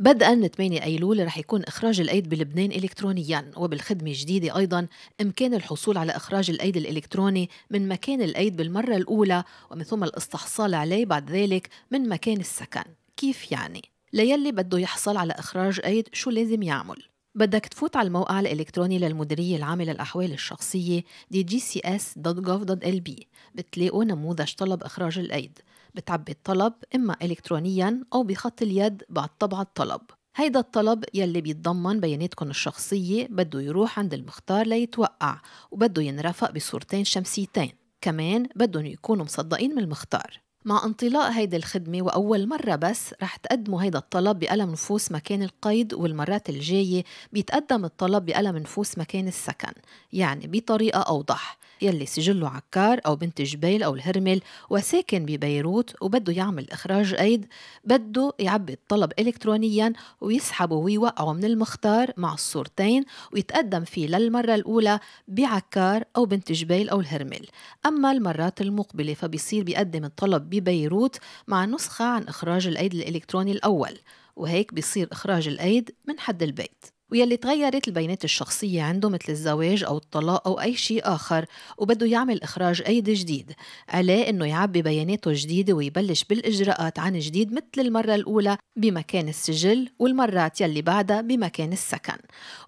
بدءا من 8 ايلول رح يكون اخراج الايد بلبنان الكترونيا وبالخدمه الجديده ايضا امكان الحصول على اخراج الايد الالكتروني من مكان الايد بالمره الاولى ومن ثم الاستحصال عليه بعد ذلك من مكان السكن كيف يعني ليلي بده يحصل على اخراج ايد شو لازم يعمل بدك تفوت على الموقع الإلكتروني للمديرية العامة للأحوال الشخصية dgcs.gov.lb بتلاقوا نموذج طلب إخراج الأيد بتعبي الطلب إما إلكترونيا أو بخط اليد بعد طبع الطلب هيدا الطلب يلي بيتضمن بياناتكم الشخصية بده يروح عند المختار ليتوقع وبده ينرفق بصورتين شمسيتين كمان بدهم يكونوا مصدقين من المختار مع انطلاق هيدي الخدمة وأول مرة بس رح تقدموا هيدا الطلب بقلم نفوس مكان القيد والمرات الجاية بيتقدم الطلب بقلم نفوس مكان السكن يعني بطريقة أوضح يلي سجله عكار أو بنت جبيل أو الهرمل وساكن ببيروت وبده يعمل إخراج قيد بده يعبي الطلب إلكترونيا ويسحبه ويوقعه من المختار مع الصورتين ويتقدم فيه للمرة الأولى بعكار أو بنت جبيل أو الهرمل أما المرات المقبلة فبيصير بيقدم الطلب ببيروت مع نسخة عن إخراج الأيد الإلكتروني الأول وهيك بيصير إخراج الأيد من حد البيت ويلي تغيرت البيانات الشخصية عنده مثل الزواج أو الطلاق أو أي شيء آخر وبده يعمل إخراج أيد جديد عليه إنه يعبي بياناته الجديدة ويبلش بالإجراءات عن جديد مثل المرة الأولى بمكان السجل والمرات يلي بعدها بمكان السكن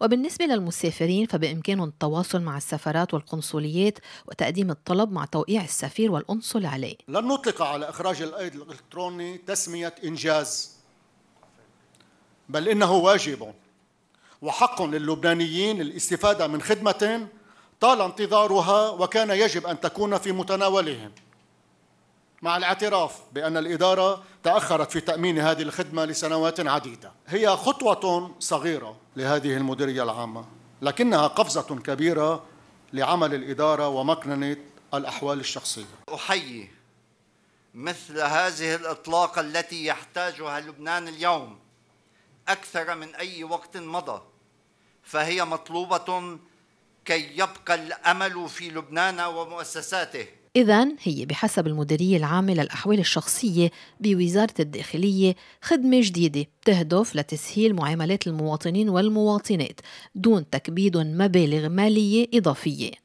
وبالنسبة للمسافرين فبإمكانهم التواصل مع السفارات والقنصليات وتقديم الطلب مع توقيع السفير والقنصل عليه لن نطلق على إخراج الأيد الإلكتروني تسمية إنجاز بل إنه واجب وحق للبنانيين الاستفادة من خدمة طال انتظارها وكان يجب أن تكون في متناولهم مع الاعتراف بأن الإدارة تأخرت في تأمين هذه الخدمة لسنوات عديدة هي خطوة صغيرة لهذه المديرية العامة لكنها قفزة كبيرة لعمل الإدارة ومكننة الأحوال الشخصية أحيي مثل هذه الإطلاقة التي يحتاجها لبنان اليوم أكثر من أي وقت مضى فهي مطلوبة كي يبقى الأمل في لبنان ومؤسساته إذا هي بحسب المديرية العامة للأحوال الشخصية بوزارة الداخلية خدمة جديدة تهدف لتسهيل معاملات المواطنين والمواطنات دون تكبيد مبالغ مالية إضافية